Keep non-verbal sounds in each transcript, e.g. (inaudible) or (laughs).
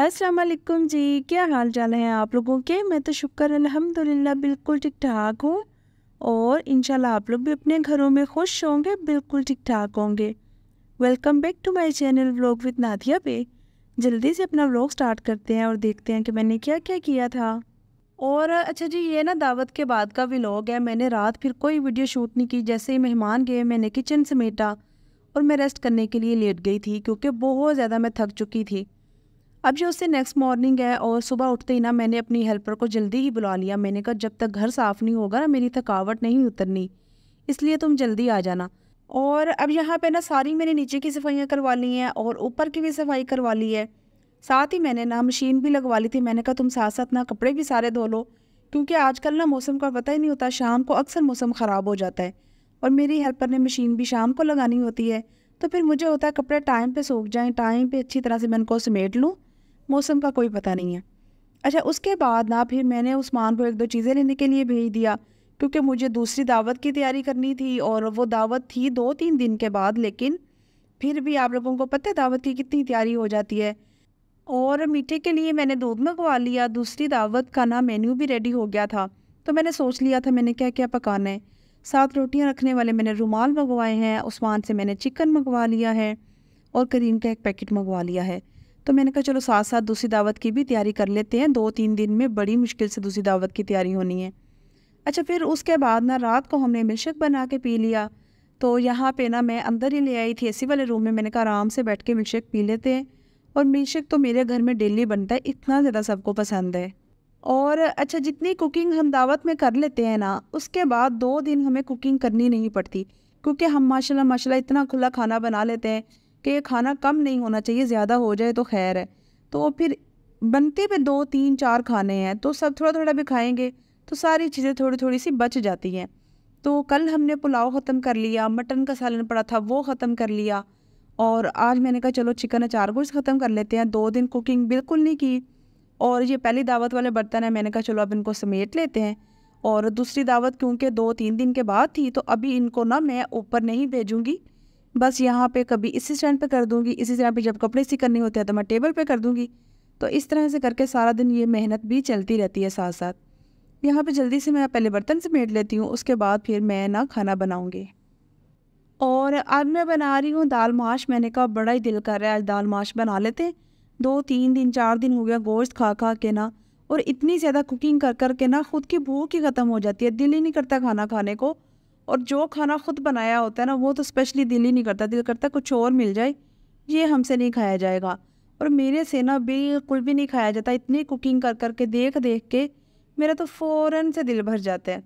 असलकुम जी क्या हाल चाल हैं आप लोगों के मैं तो शुक्र अल्हम्दुलिल्लाह बिल्कुल ठीक ठाक हूँ और इन आप लोग भी अपने घरों में खुश होंगे बिल्कुल ठीक ठाक होंगे welcome back to my channel vlog with Nadia पे जल्दी से अपना व्लॉग स्टार्ट करते हैं और देखते हैं कि मैंने क्या क्या किया था और अच्छा जी ये ना दावत के बाद का व्लॉग है मैंने रात फिर कोई वीडियो शूट नहीं की जैसे ही मेहमान गए मैंने किचन समेटा और मैं रेस्ट करने के लिए लेट गई थी क्योंकि बहुत ज़्यादा मैं थक चुकी थी अब जो उससे नेक्स्ट मॉर्निंग है और सुबह उठते ही ना मैंने अपनी हेल्पर को जल्दी ही बुला लिया मैंने कहा जब तक घर साफ़ नहीं होगा ना मेरी थकावट नहीं उतरनी इसलिए तुम जल्दी आ जाना और अब यहाँ पे ना सारी मैंने नीचे की सफाइयाँ करवा ली हैं और ऊपर की भी सफाई करवा ली है साथ ही मैंने ना मशीन भी लगवा ली थी मैंने कहा तुम साथ साथ ना कपड़े भी सारे धो लो क्योंकि आजकल ना मौसम का पता ही नहीं होता शाम को अक्सर मौसम ख़राब हो जाता है और मेरी हेल्पर ने मशीन भी शाम को लगानी होती है तो फिर मुझे होता है कपड़े टाइम पे सूख जाएं टाइम पे अच्छी तरह से मैं उनको समेट लूँ मौसम का कोई पता नहीं है अच्छा उसके बाद ना फिर मैंने उस्मान को एक दो चीज़ें लेने के लिए भेज दिया क्योंकि मुझे दूसरी दावत की तैयारी करनी थी और वो दावत थी दो तीन दिन के बाद लेकिन फिर भी आप लोगों को पता है दावत की कितनी तैयारी हो जाती है और मीठे के लिए मैंने दूध मंगवा लिया दूसरी दावत का ना मेन्यू भी रेडी हो गया था तो मैंने सोच लिया था मैंने क्या क्या पकाना है सात रोटियां रखने वाले मैंने रुमाल मंगवाए हैं उस्मान से मैंने चिकन मंगवा लिया है और करीम का एक पैकेट मंगवा लिया है तो मैंने कहा चलो साथ साथ दूसरी दावत की भी तैयारी कर लेते हैं दो तीन दिन में बड़ी मुश्किल से दूसरी दावत की तैयारी होनी है अच्छा फिर उसके बाद ना रात को हमने मिशक बना के पी लिया तो यहाँ पे ना मैं अंदर ही ले आई थी एसी वाले रूम में मैंने कहा आराम से बैठ के मिल्कशेक पी लेते हैं और मिल्कशेक तो मेरे घर में डेली बनता है इतना ज़्यादा सबको पसंद है और अच्छा जितनी कुकिंग हम दावत में कर लेते हैं ना उसके बाद दो दिन हमें कुकिंग करनी नहीं पड़ती क्योंकि हम माशाल्लाह माशाल्लाह इतना खुला खाना बना लेते हैं कि ये खाना कम नहीं होना चाहिए ज़्यादा हो जाए तो खैर है तो फिर बनते पे दो तीन चार खाने हैं तो सब थोड़ा थोड़ा भी खाएंगे तो सारी चीज़ें थोड़ी थोड़ी सी बच जाती हैं तो कल हमने पुलाव ख़त्म कर लिया मटन का सालन पड़ा था वो ख़त्म कर लिया और आज मैंने कहा चलो चिकन अचार को ख़त्म कर लेते हैं दो दिन कुकिंग बिल्कुल नहीं की और ये पहली दावत वाले बर्तन है मैंने कहा चलो अब इनको समेट लेते हैं और दूसरी दावत क्योंकि दो तीन दिन के बाद थी तो अभी इनको ना मैं ऊपर नहीं भेजूँगी बस यहाँ पे कभी इसी स्टैंड पे कर दूँगी इसी तरह पे जब कपड़े सी करने होते हैं तो मैं टेबल पे कर दूँगी तो इस तरह से करके सारा दिन ये मेहनत भी चलती रहती है साथ साथ यहाँ पे जल्दी से मैं पहले बर्तन से मेट लेती हूँ उसके बाद फिर मैं ना खाना बनाऊँगी और आज मैं बना रही हूँ दाल माश मैंने कहा बड़ा ही दिल कर रहा है आज दाल माश बना लेते दो तीन दिन चार दिन हो गया गोश्त खा खा के ना और इतनी ज़्यादा कुकिंग कर कर के ना ख़ुद की भूख ही ख़त्म हो जाती है दिल ही नहीं करता खाना खाने को और जो खाना ख़ुद बनाया होता है ना वो तो स्पेशली दिल ही नहीं करता दिल करता कुछ और मिल जाए ये हमसे नहीं खाया जाएगा और मेरे से ना बिल्कुल भी नहीं खाया जाता इतनी कुकिंग कर कर के देख देख के मेरा तो फ़ौर से दिल भर जाता है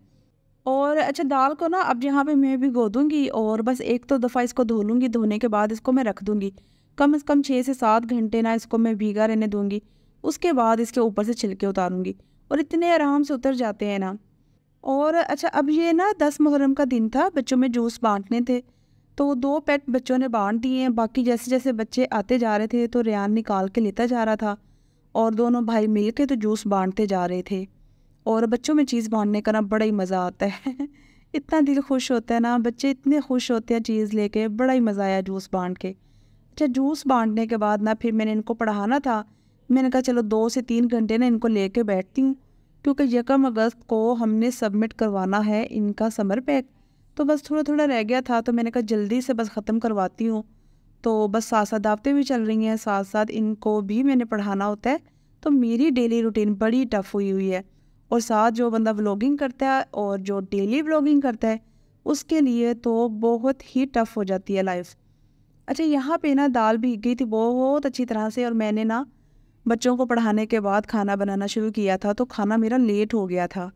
और अच्छा दाल को ना अब यहाँ पे मैं गो दूँगी और बस एक तो दफ़ा इसको धो लूँगी धोने के बाद इसको मैं रख दूँगी कम से कम छः से सात घंटे ना इसको मैं भीगा रहने दूँगी उसके बाद इसके ऊपर से छिलके उतारूँगी और इतने आराम से उतर जाते हैं ना और अच्छा अब ये ना दस मुहर्रम का दिन था बच्चों में जूस बांटने थे तो दो पेट बच्चों ने बांट दिए हैं बाकी जैसे जैसे बच्चे आते जा रहे थे तो रियान निकाल के लेता जा रहा था और दोनों भाई मिल के तो जूस बांटते जा रहे थे और बच्चों में चीज़ बांटने का ना बड़ा ही मज़ा आता है (laughs) इतना दिल खुश होता है ना बच्चे इतने खुश होते हैं चीज़ लेके बड़ा ही मज़ा आया जूस बांट के अच्छा जूस बांटने के बाद ना फिर मैंने इनको पढ़ाना था मैंने कहा चलो दो से तीन घंटे ना इनको ले कर बैठती हूँ क्योंकि यकम अगस्त को हमने सबमिट करवाना है इनका समर पैक तो बस थोड़ा थोड़ा रह गया था तो मैंने कहा जल्दी से बस ख़त्म करवाती हूँ तो बस साथ साथ दावतें भी चल रही हैं साथ साथ इनको भी मैंने पढ़ाना होता है तो मेरी डेली रूटीन बड़ी टफ़ हुई हुई है और साथ जो बंदा व्लॉगिंग करता है और जो डेली व्लॉगिंग करता है उसके लिए तो बहुत ही टफ़ हो जाती है लाइफ अच्छा यहाँ पे ना दाल भीग गई थी बहुत अच्छी तरह से और मैंने ना बच्चों को पढ़ाने के बाद खाना बनाना शुरू किया था तो खाना मेरा लेट हो गया था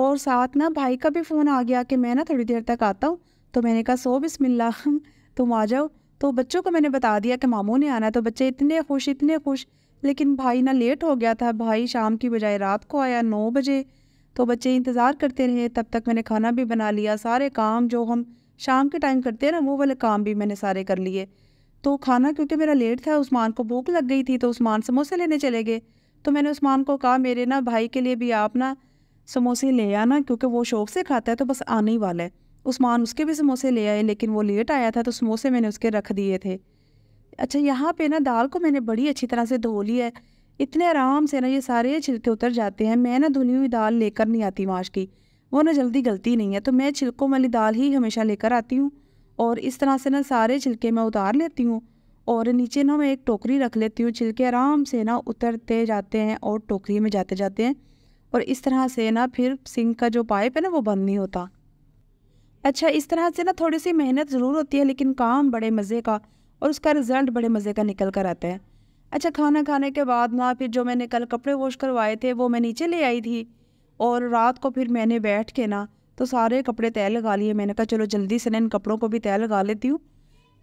और साथ ना भाई का भी फ़ोन आ गया कि मैं ना थोड़ी देर तक आता हूँ तो मैंने कहा सो बिस्मिल्ला तुम आ जाओ तो बच्चों को मैंने बता दिया कि मामू ने आना तो बच्चे इतने खुश इतने खुश लेकिन भाई ना लेट हो गया था भाई शाम की बजाय रात को आया नौ बजे तो बच्चे इंतज़ार करते रहे तब तक मैंने खाना भी बना लिया सारे काम जो हम शाम के टाइम करते हैं ना वो वाले काम भी मैंने सारे कर लिए तो खाना क्योंकि मेरा लेट था उस्मान को भूख लग गई थी तो उस्मान समोसे लेने चले गए तो मैंने उस्मान को कहा मेरे ना भाई के लिए भी आप ना समोसे ले आना क्योंकि वो शौक़ से खाता है तो बस आने ही वाला है उस्मान उसके भी समोसे ले आए लेकिन वो लेट आया था तो समोसे मैंने उसके रख दिए थे अच्छा यहाँ पे ना दाल को मैंने बड़ी अच्छी तरह से धो ली है इतने आराम से ना ये सारे छिलके उतर जाते हैं मैं ना धुली हुई दाल लेकर नहीं आती माश की वो ना जल्दी गलती नहीं है तो मैं छिलकों वाली दाल ही हमेशा लेकर आती हूँ और इस तरह से ना सारे छिलके मैं उतार लेती हूँ और नीचे ना मैं एक टोकरी रख लेती हूँ छिलके आराम से ना उतरते जाते हैं और टोकरी में जाते जाते हैं और इस तरह से ना फिर सिंक का जो पाइप है ना वो बंद नहीं होता अच्छा इस तरह से ना थोड़ी सी मेहनत ज़रूर होती है लेकिन काम बड़े मज़े का और उसका रिज़ल्ट बड़े मज़े का निकल कर आता है अच्छा खाना खाने के बाद ना फिर जो मैंने कल कपड़े वॉश करवाए थे वो मैं नीचे ले आई थी और रात को फिर मैंने बैठ के ना तो सारे कपड़े तय लगा लिए मैंने कहा चलो जल्दी से ना इन कपड़ों को भी तय लगा लेती हूँ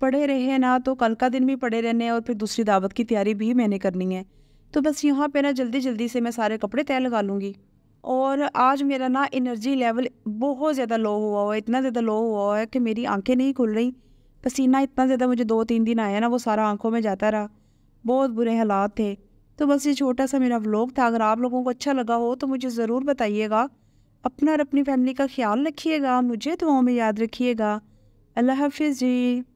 पढ़े रहे ना तो कल का दिन भी पढ़े रहने और फिर दूसरी दावत की तैयारी भी मैंने करनी है तो बस यहाँ पे ना जल्दी जल्दी से मैं सारे कपड़े तय लगा लूँगी और आज मेरा ना एनर्जी लेवल बहुत ज़्यादा लो हुआ हुआ है इतना ज़्यादा लो हुआ हुआ है कि मेरी आंखें नहीं खुल रही पसीना इतना ज़्यादा मुझे दो तीन दिन आया ना वो सारा आंखों में जाता रहा बहुत बुरे हालात थे तो बस ये छोटा सा मेरा व्लॉग था अगर आप लोगों को अच्छा लगा हो तो मुझे ज़रूर बताइएगा अपना और अपनी फैमिली का ख्याल रखिएगा मुझे दुआओं में याद रखिएगा अल्लाह हाफिज़ जी